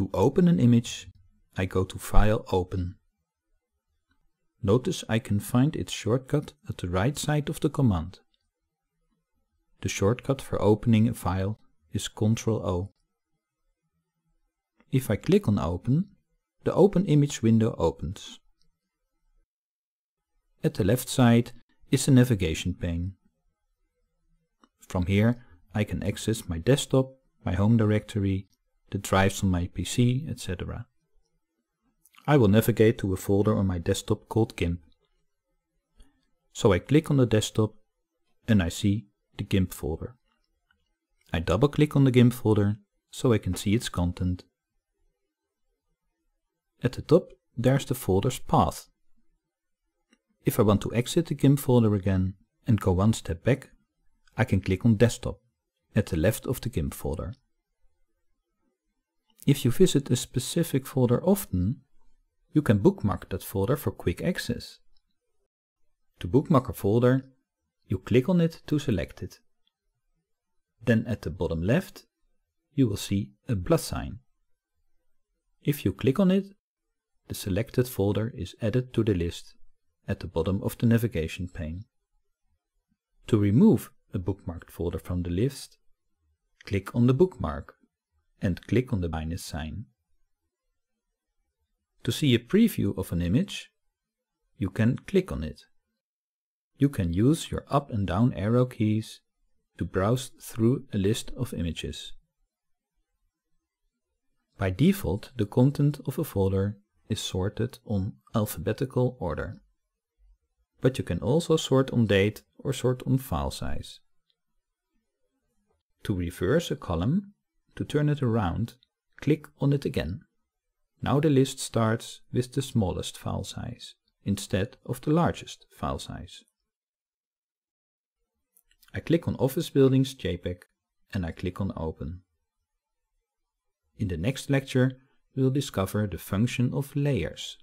To open an image, I go to File Open. Notice I can find its shortcut at the right side of the command. The shortcut for opening a file is Ctrl-O. If I click on Open, the Open Image window opens. At the left side is the navigation pane. From here I can access my desktop, my home directory, the drives on my PC, etc. I will navigate to a folder on my desktop called GIMP. So I click on the desktop and I see the GIMP folder. I double click on the GIMP folder so I can see its content. At the top there's the folder's path. If I want to exit the GIMP folder again and go one step back, I can click on desktop at the left of the GIMP folder. If you visit a specific folder often, you can bookmark that folder for quick access. To bookmark a folder, you click on it to select it. Then at the bottom left, you will see a plus sign. If you click on it, the selected folder is added to the list at the bottom of the navigation pane. To remove a bookmarked folder from the list, click on the bookmark and click on the minus sign. To see a preview of an image, you can click on it. You can use your up and down arrow keys to browse through a list of images. By default, the content of a folder is sorted on alphabetical order. But you can also sort on date or sort on file size. To reverse a column, to turn it around, click on it again. Now the list starts with the smallest file size, instead of the largest file size. I click on Office Buildings JPEG and I click on Open. In the next lecture, we'll discover the function of layers.